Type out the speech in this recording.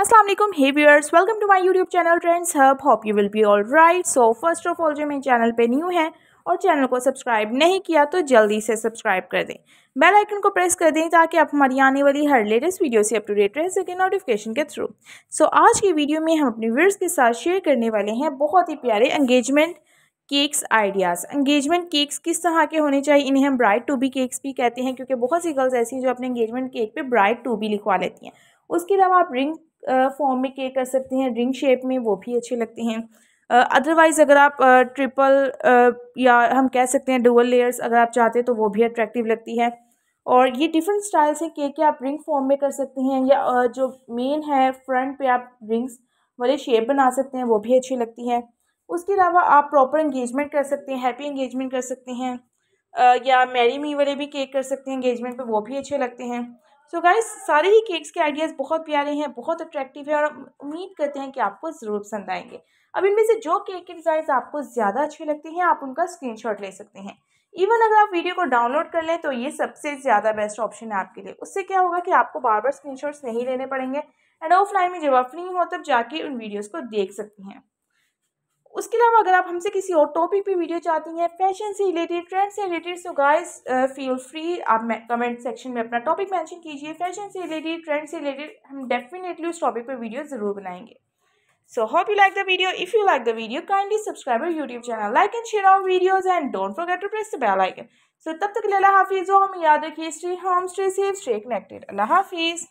Aslam hey viewers welcome to my YouTube channel Trends Hub hope you will be all right so first of all जो मेरे channel पे new है और channel को subscribe नहीं किया तो जल्दी से सब्सक्राइब कर दें बेल आइकन को प्रेस कर दें ताकि आप हमारी आने वाली हर लेटेस्ट वीडियो से अप टू डेट रह सकें नोटिफिकेशन के थ्रू सो so, आज की वीडियो में हम अपने व्यूअर्स के साथ शेयर करने वाले हैं बहुत ही प्यारे engagement cakes ideas engagement cakes किस तरह के होने चाहिए इन्हें हम ब्राइड टू बी केक्स भी कहते हैं क्योंकि बहुत सी गर्ल्स ऐसी हैं जो अपने एंगेजमेंट केक पर ब्राइड टू बी लिखवा लेती हैं उसके अलावा आप रिंग फॉर्म में केक कर सकते हैं रिंग शेप में वो भी अच्छे लगते हैं अदरवाइज़ अगर आप ट्रिपल या हम कह सकते हैं डुअल लेयर्स अगर आप चाहते हैं तो वो भी अट्रैक्टिव लगती है और ये डिफरेंट स्टाइल्स हैं केक के आप रिंग फॉर्म में कर सकते हैं या जो मेन है फ्रंट पे आप रिंग्स वाले शेप बना सकते हैं वो भी अच्छी लगती है उसके अलावा आप प्रॉपर इंगेजमेंट कर सकते हैं हैप्पी इंगेजमेंट कर सकते हैं या मैरी मी वाले भी केक कर सकते हैं इंगेजमेंट पे वो भी अच्छे लगते हैं सो so गाइस सारे ही केक्स के आइडियाज़ बहुत प्यारे हैं बहुत अट्रैक्टिव है और उम्मीद करते हैं कि आपको ज़रूर पसंद आएंगे अब इनमें से जो केक के डिज़ाइन आपको ज़्यादा अच्छे लगते हैं आप उनका स्क्रीन ले सकते हैं इवन अगर आप वीडियो को डाउनलोड कर लें तो ये सबसे ज़्यादा बेस्ट ऑप्शन है आपके लिए उससे क्या होगा कि आपको बार बार स्क्रीनशॉट्स नहीं लेने पड़ेंगे एंड ऑफलाइन में जब आप फ्री हो तब जाके उन वीडियोज़ को देख सकते हैं उसके अलावा अगर आप हमसे किसी और टॉपिक पे वीडियो चाहती हैं फैशन से रिलेटेड ट्रेंड से related so guys feel free आप कमेंट सेक्शन में अपना टॉपिक मेंशन कीजिए फैशन से रिलेटेड ट्रेंड से रिलेटेड हम डेफिनेटली उस टॉपिक पे वीडियो जरूर बनाएंगे so hope you like the video if you like the video kindly subscribe YouTube channel like and share our videos and don't forget to press the bell icon so तब तक लल्ला हाफिज़ हम याद रखिए stay home stay safe stay connected Allah हाफिज़